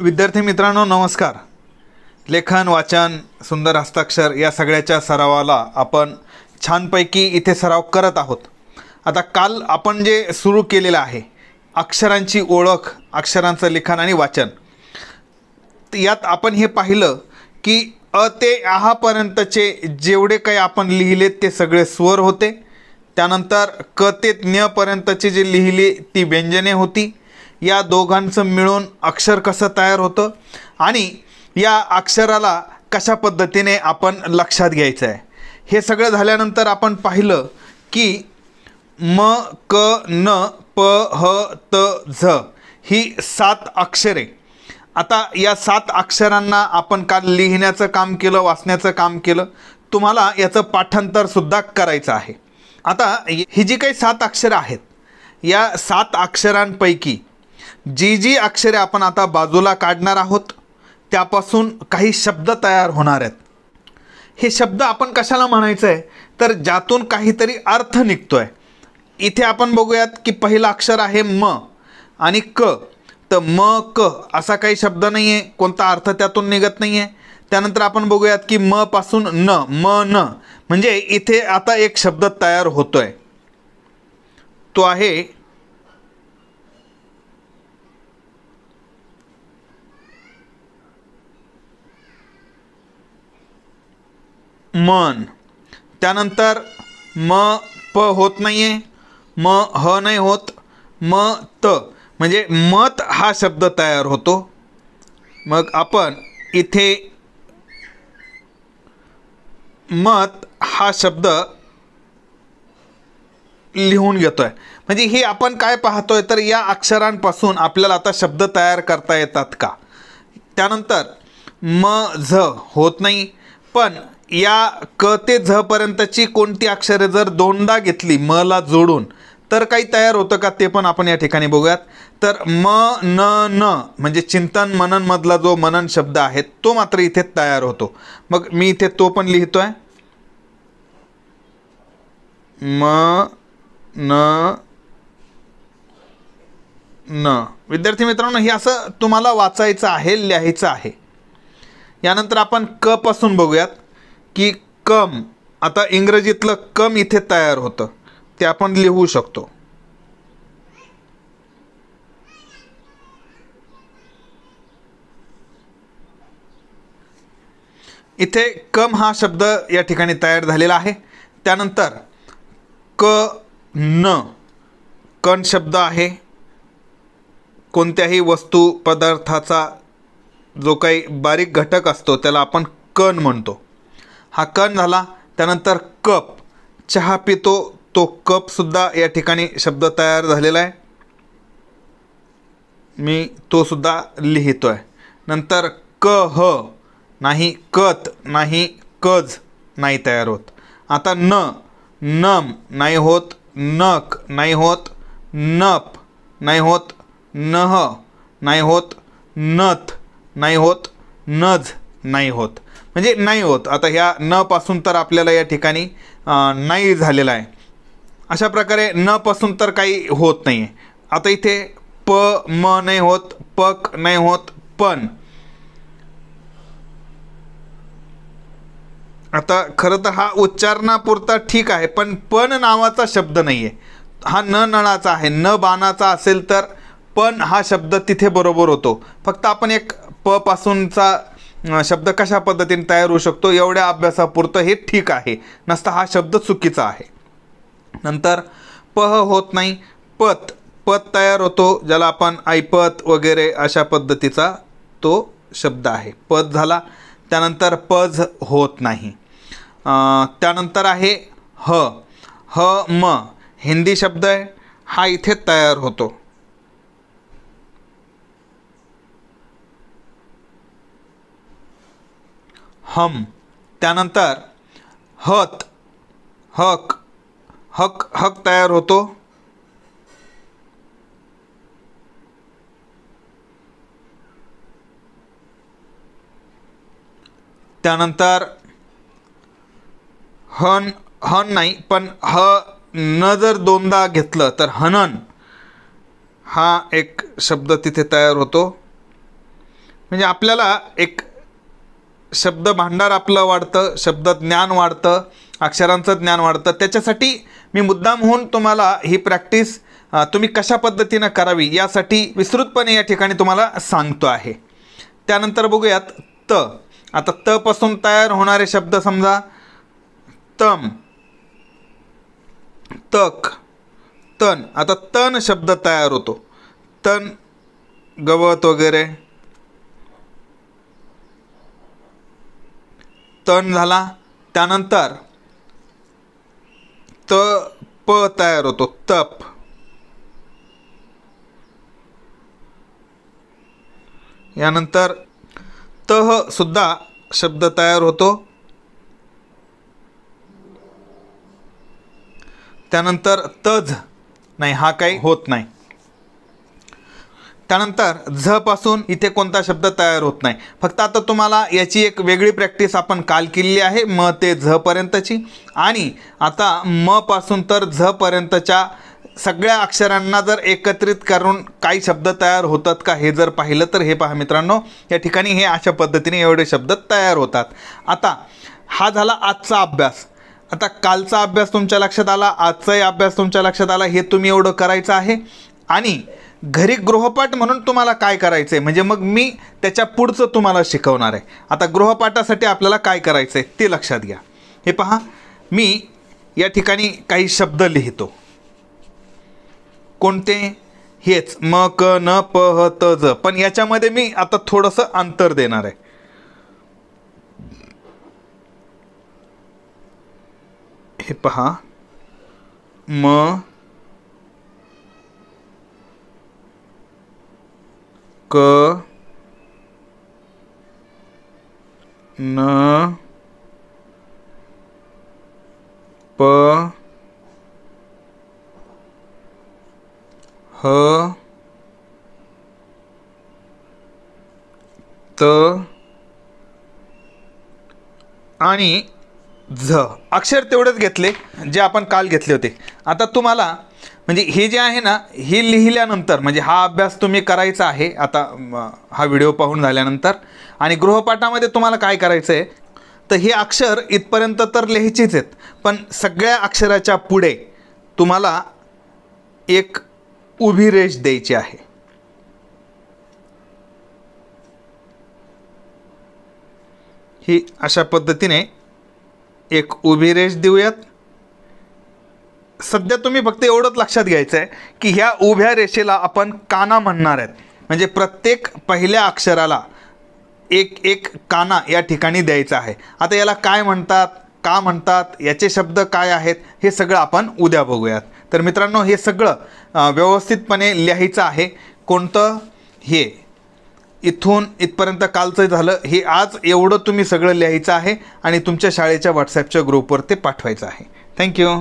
विद्यार्थी मित्रांनो नमस्कार लेखन वाचन सुंदर हस्ताक्षर या सगळ्याच्या सरावाला आपण छानपैकी इथे सराव करत आहोत आता काल आपण जे सुरू केलेलं आहे अक्षरांची ओळख अक्षरांचं लिखाण आणि वाचन यात आपण हे पाहिलं की अ ते आहापर्यंतचे जेवढे काही आपण लिहिलेत ते सगळे स्वर होते त्यानंतर क ते ज्ञपर्यंतचे जे लिहिले ती व्यंजने होती या दोघांचं मिळून अक्षर कसं तयार होतं आणि या अक्षराला कशा पद्धतीने आपण लक्षात घ्यायचं आहे हे सगळं झाल्यानंतर आपण पाहिलं की म क न प ह त झ ही सात अक्षरे आता या सात अक्षरांना आपण काल लिहिण्याचं काम केलं वाचण्याचं काम केलं तुम्हाला याचं पाठांतरसुद्धा करायचं आहे आता ही जी काही सात अक्षरं आहेत या सात अक्षरांपैकी जी जी अक्षरे आपण आता बाजूला काढणार आहोत त्यापासून काही शब्द तयार होणार आहेत हे शब्द आपण कशाला म्हणायचं आहे तर ज्यातून काहीतरी अर्थ निघतो आहे इथे आपण बघूयात की पहिलं अक्षर आहे म आणि क तर म क असा काही शब्द नाही आहे कोणता अर्थ त्यातून निघत नाही आहे त्यानंतर आपण बघूयात की म पासून न म न म्हणजे इथे आता एक शब्द तयार होतो आहे तो आहे मन त्यानंतर म प होत नाही आहे म ह नाही होत म त म्हणजे मत हा शब्द तयार होतो मग आपण इथे मत हा शब्द लिहून घेतो आहे म्हणजे हे आपण काय पाहतोय तर या अक्षरांपासून आपल्याला आता शब्द तयार करता येतात का त्यानंतर म झ होत नाही पण या क ते झ पर्यंतची कोणती अक्षरे जर दोनदा घेतली मला जोडून तर काही तयार होतं का ते पण आपण या ठिकाणी बघूयात तर म न न म्हणजे चिंतन मननमधला जो मनन शब्द आहे तो मात्र इथे तयार होतो मग मी इथे तो पण लिहितो आहे म न न विद्यार्थी मित्रांनो हे असं तुम्हाला वाचायचं आहे लिहायचं आहे यानंतर आपण क पासून बघूयात की कम आता इंग्रजीतलं कम इथे तयार होतं ते आपण लिहू शकतो इथे कम हा शब्द या ठिकाणी तयार झालेला आहे त्यानंतर क न कण शब्द आहे कोणत्याही वस्तू पदार्थाचा जो काही बारीक घटक असतो त्याला आपण कण म्हणतो हा कण झाला त्यानंतर कप चहा पितो तो कपसुद्धा या ठिकाणी शब्द तयार झालेला आहे मी तोसुद्धा लिहितो आहे नंतर क ह नाही कत नाही कज नाही तयार होत आता न नम नाही होत नक नाही होत नप नाही होत नह नाही होत नथ नाही होत नज नाही होत म्हणजे नाही होत आता ह्या न पासून तर आपल्याला या ठिकाणी नाही झालेला आहे अशा प्रकारे न पासून तर काही होत नाही आहे आता इथे प म नाही होत पक नाही होत पण आता खरं तर हा उच्चारणापुरता ठीक आहे पण पण नावाचा शब्द नाही आहे हा न नळाचा आहे न बाणाचा असेल तर पण हा शब्द तिथे बरोबर होतो फक्त आपण एक प पासूनचा शब्द कशा पद्धतीने तयार होऊ शकतो एवढ्या अभ्यासापुरतं हे ठीक आहे नसता हा शब्द चुकीचा आहे नंतर पह होत नाही पत पत तयार होतो ज्याला आपण ऐपत वगैरे अशा पद्धतीचा तो शब्द आहे पद झाला त्यानंतर पज होत नाही त्यानंतर आहे ह ह म हिंदी शब्द आहे हा इथे तयार होतो हम त्यानंतर हत हक हक हक तयार होतो त्यानंतर हन हन नाही पण ह न जर दोनदा घेतलं तर हनन हा एक शब्द तिथे तयार होतो म्हणजे आपल्याला एक शब्द भांडार आपलं वाढतं शब्द ज्ञान वाढतं अक्षरांचं ज्ञान वाढतं त्याच्यासाठी मी मुद्दाम होऊन तुम्हाला ही प्रॅक्टिस तुम्ही कशा पद्धतीनं करावी यासाठी विस्तृतपणे या ठिकाणी तुम्हाला सांगतो आहे त्यानंतर बघूयात त आता तपासून तयार होणारे शब्द समजा तम तक तन आता तन शब्द तयार होतो तन गवत वगैरे तण झाला त्यानंतर त प तयार होतो तप यानंतर तह सुद्धा शब्द तयार होतो त्यानंतर तज नाही हा काही होत नाही त्यानंतर झ पासून इथे कोणता शब्द तयार होत नाही फक्त आता तुम्हाला याची एक वेगळी प्रॅक्टिस आपण काल केलेली आहे म ते झ पर्यंतची आणि आता म पासून तर झ पर्यंतच्या सगळ्या अक्षरांना जर एकत्रित करून काही शब्द तयार होतात का हे जर पाहिलं तर हे पहा मित्रांनो या ठिकाणी हे अशा पद्धतीने एवढे शब्द तयार होतात आता हा झाला आजचा अभ्यास आता कालचा अभ्यास तुमच्या लक्षात आला आजचाही अभ्यास तुमच्या लक्षात आला हे तुम्ही एवढं करायचं आहे आणि घरी गृहपाठ म्हणून तुम्हाला काय करायचंय म्हणजे मग मी त्याच्या पुढचं तुम्हाला शिकवणार आहे आता गृहपाठासाठी आपल्याला काय करायचंय ते लक्षात घ्या हे पहा मी या ठिकाणी काही शब्द लिहितो कोणते हेच म क न प ह त ज पण याच्यामध्ये मी आता थोडस अंतर देणार आहे हे पहा म क न प ह त आणि झ अक्षर तेवढेच घेतले जे आपण काल घेतले होते आता तुम्हाला म्हणजे हे जे आहे ना हे लिहिल्यानंतर म्हणजे हा अभ्यास तुम्ही करायचा आहे आता हा व्हिडिओ पाहून झाल्यानंतर आणि गृहपाठामध्ये तुम्हाला काय करायचं आहे तर हे अक्षर इथपर्यंत तर लिहायचीच आहेत पण सगळ्या अक्षराच्या पुढे तुम्हाला एक उभी रेष द्यायची आहे ही अशा पद्धतीने एक उभी रेष देऊयात सध्या तुम्ही फक्त एवढंच लक्षात घ्यायचं आहे की ह्या उभ्या रेषेला आपण काना म्हणणार आहेत म्हणजे प्रत्येक पहिल्या अक्षराला एक एक काना या ठिकाणी द्यायचा आहे आता याला काय म्हणतात का म्हणतात याचे शब्द काय आहेत हे सगळं आपण उद्या बघूयात तर मित्रांनो हे सगळं व्यवस्थितपणे लिहायचं आहे कोणतं हे इथून इथपर्यंत कालचं झालं हे आज एवढं तुम्ही सगळं लिहायचं आहे आणि तुमच्या शाळेच्या व्हॉट्सॲपच्या ग्रुपवर ते पाठवायचं आहे थँक्यू